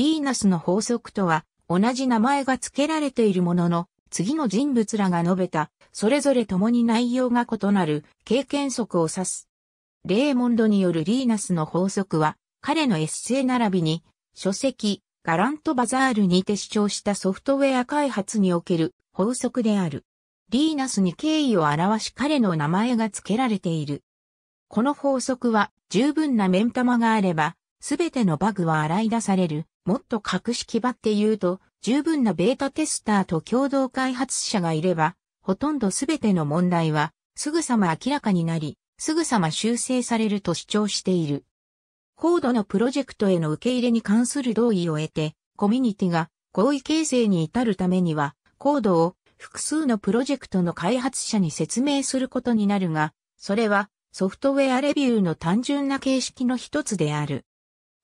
リーナスの法則とは、同じ名前が付けられているものの、次の人物らが述べた、それぞれ共に内容が異なる経験則を指す。レーモンドによるリーナスの法則は、彼のエッセイ並びに、書籍、ガラントバザールにて主張したソフトウェア開発における法則である。リーナスに敬意を表し彼の名前が付けられている。この法則は、十分な面玉があれば、すべてのバグは洗い出される、もっと格式ばって言うと、十分なベータテスターと共同開発者がいれば、ほとんどすべての問題は、すぐさま明らかになり、すぐさま修正されると主張している。高度のプロジェクトへの受け入れに関する同意を得て、コミュニティが合意形成に至るためには、コードを複数のプロジェクトの開発者に説明することになるが、それはソフトウェアレビューの単純な形式の一つである。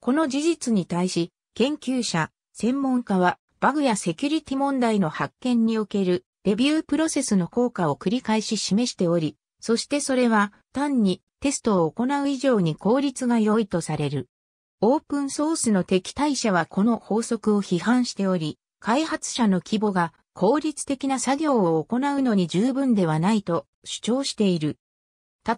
この事実に対し、研究者、専門家は、バグやセキュリティ問題の発見におけるレビュープロセスの効果を繰り返し示しており、そしてそれは単にテストを行う以上に効率が良いとされる。オープンソースの敵対者はこの法則を批判しており、開発者の規模が効率的な作業を行うのに十分ではないと主張している。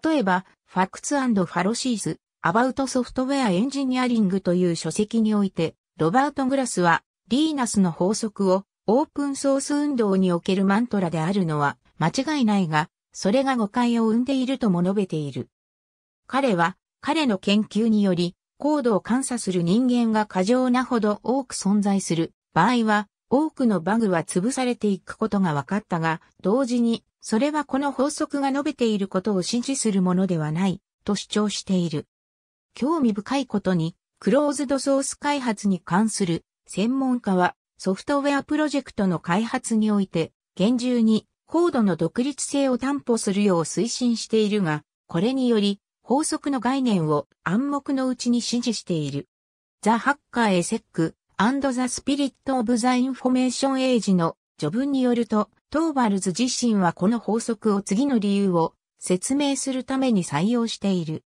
例えば、ファクツファロシーズ、アバウトソフトウェアエンジニアリングという書籍において、ロバート・グラスは、リーナスの法則をオープンソース運動におけるマントラであるのは間違いないが、それが誤解を生んでいるとも述べている。彼は、彼の研究により、高度を監査する人間が過剰なほど多く存在する場合は、多くのバグは潰されていくことが分かったが、同時に、それはこの法則が述べていることを支持するものではない、と主張している。興味深いことに、クローズドソース開発に関する専門家はソフトウェアプロジェクトの開発において厳重に高度の独立性を担保するよう推進しているが、これにより法則の概念を暗黙のうちに支持している。ザ・ハッカー・エセック・アンド・ザ・スピリット・オブ・ザ・インフォメーション・エイジの序文によると、トーバルズ自身はこの法則を次の理由を説明するために採用している。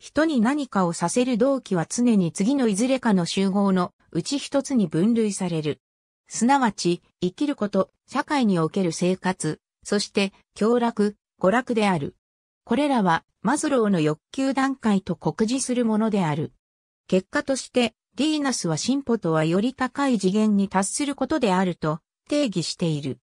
人に何かをさせる動機は常に次のいずれかの集合のうち一つに分類される。すなわち、生きること、社会における生活、そして、享楽、娯楽である。これらは、マズローの欲求段階と酷似するものである。結果として、リーナスは進歩とはより高い次元に達することであると定義している。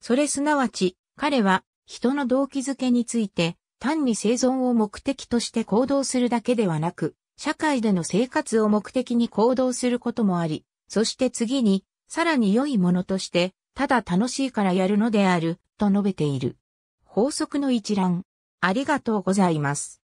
それすなわち、彼は人の動機づけについて単に生存を目的として行動するだけではなく、社会での生活を目的に行動することもあり、そして次に、さらに良いものとして、ただ楽しいからやるのである、と述べている。法則の一覧。ありがとうございます。